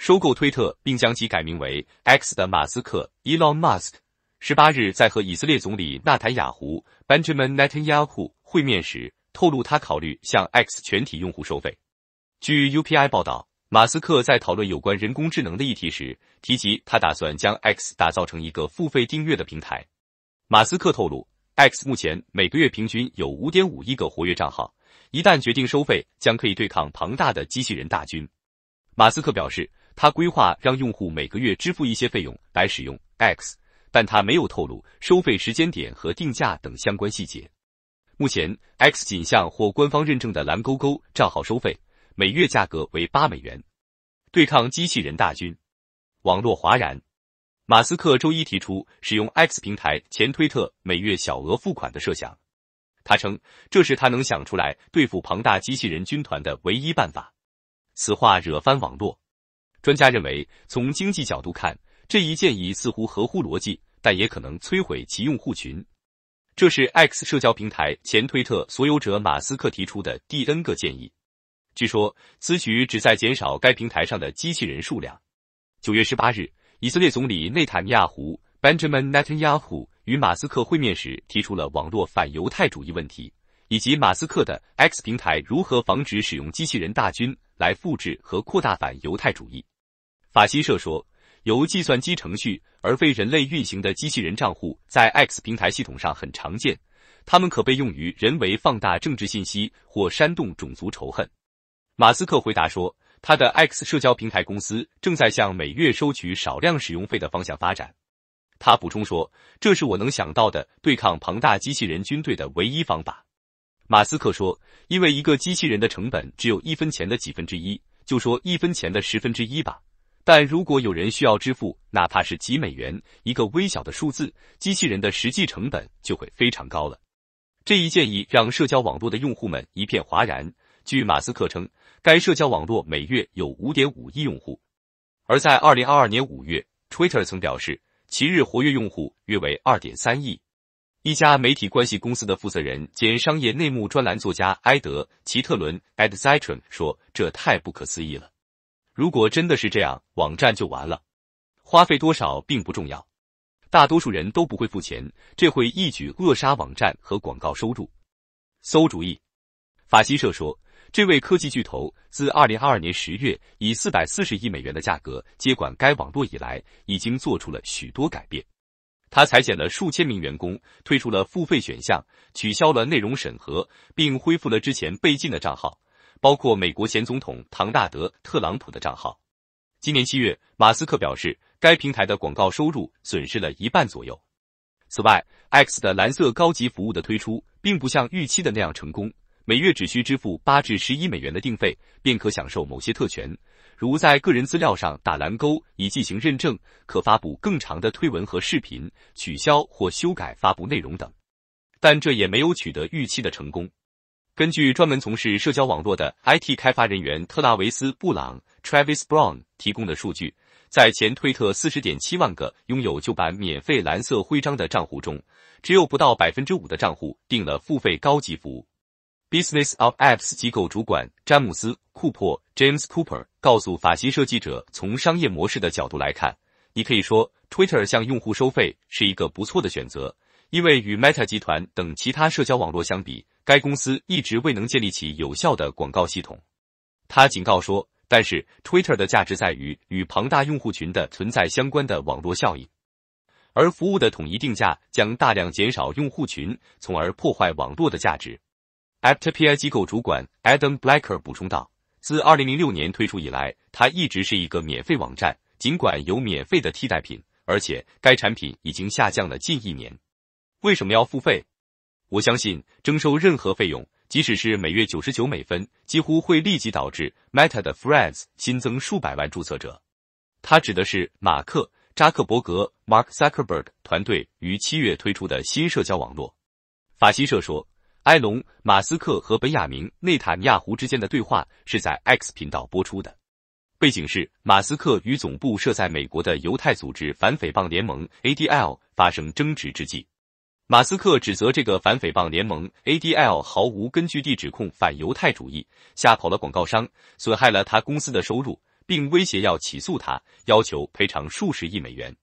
收购推特并将其改名为 X 的马斯克 （Elon Musk） 十八日在和以色列总理纳坦雅胡 （Benjamin Netanyahu） 会面时透露，他考虑向 X 全体用户收费。据 UPI 报道，马斯克在讨论有关人工智能的议题时提及，他打算将 X 打造成一个付费订阅的平台。马斯克透露，X 目前每个月平均有五点五亿个活跃账号，一旦决定收费，将可以对抗庞大的机器人大军。马斯克表示。他规划让用户每个月支付一些费用来使用 X，但他没有透露收费时间点和定价等相关细节。目前，X 仅向获官方认证的蓝勾勾账号收费，每月价格为八美元。对抗机器人大军，网络哗然。马斯克周一提出使用 X 平台前推特每月小额付款的设想，他称这是他能想出来对付庞大机器人军团的唯一办法。此话惹翻网络。专家认为，从经济角度看，这一建议似乎合乎逻辑，但也可能摧毁其用户群。这是 X 社交平台前推特所有者马斯克提出的第 N 个建议。据说此举旨在减少该平台上的机器人数量。九月十八日，以色列总理内塔尼亚胡 （Benjamin Netanyahu） 与马斯克会面时，提出了网络反犹太主义问题，以及马斯克的 X 平台如何防止使用机器人大军。来复制和扩大反犹太主义，法新社说，由计算机程序而非人类运行的机器人账户在 X 平台系统上很常见，它们可被用于人为放大政治信息或煽动种族仇恨。马斯克回答说，他的 X 社交平台公司正在向每月收取少量使用费的方向发展。他补充说，这是我能想到的对抗庞大机器人军队的唯一方法。马斯克说：“因为一个机器人的成本只有一分钱的几分之一，就说一分钱的十分之一吧。但如果有人需要支付，哪怕是几美元一个微小的数字，机器人的实际成本就会非常高了。”这一建议让社交网络的用户们一片哗然。据马斯克称，该社交网络每月有五点五亿用户，而在二零二二年五月，Twitter 曾表示其日活跃用户约为二点三亿。一家媒体关系公司的负责人兼商业内幕专栏作家埃德·齐特伦 （Ed z 特 t r n 说：“这太不可思议了。如果真的是这样，网站就完了。花费多少并不重要，大多数人都不会付钱。这会一举扼杀网站和广告收入。馊主意。”法新社说，这位科技巨头自二零二二年十月以四百四十亿美元的价格接管该网络以来，已经做出了许多改变。他裁减了数千名员工，推出了付费选项，取消了内容审核，并恢复了之前被禁的账号，包括美国前总统唐纳德·特朗普的账号。今年七月，马斯克表示，该平台的广告收入损失了一半左右。此外，X 的蓝色高级服务的推出，并不像预期的那样成功。每月只需支付八至十一美元的定费，便可享受某些特权。如在个人资料上打蓝勾以进行认证，可发布更长的推文和视频，取消或修改发布内容等。但这也没有取得预期的成功。根据专门从事社交网络的 IT 开发人员特拉维斯·布朗 （Travis Brown） 提供的数据，在前推特40.7万个拥有旧版免费蓝色徽章的账户中，只有不到5%的账户订了付费高级服务。Business of Apps 机构主管詹姆斯·库珀 （James Cooper）。告诉法新社记者，从商业模式的角度来看，你可以说，Twitter 向用户收费是一个不错的选择，因为与 Meta 集团等其他社交网络相比，该公司一直未能建立起有效的广告系统。他警告说，但是 Twitter 的价值在于与庞大用户群的存在相关的网络效应，而服务的统一定价将大量减少用户群，从而破坏网络的价值。a p t p i 机构主管 Adam Blacker 补充道。自二零零六年推出以来，它一直是一个免费网站。尽管有免费的替代品，而且该产品已经下降了近一年，为什么要付费？我相信征收任何费用，即使是每月九十九美分，几乎会立即导致 Meta 的 Friends 新增数百万注册者。他指的是马克扎克伯格 （Mark Zuckerberg） 团队于七月推出的新社交网络。法新社说。埃隆·马斯克和本雅明·内塔尼亚胡之间的对话是在 X 频道播出的。背景是马斯克与总部设在美国的犹太组织反诽谤联盟 （ADL） 发生争执之际。马斯克指责这个反诽谤联盟 （ADL） 毫无根据地指控反犹太主义，吓跑了广告商，损害了他公司的收入，并威胁要起诉他，要求赔偿数十亿美元。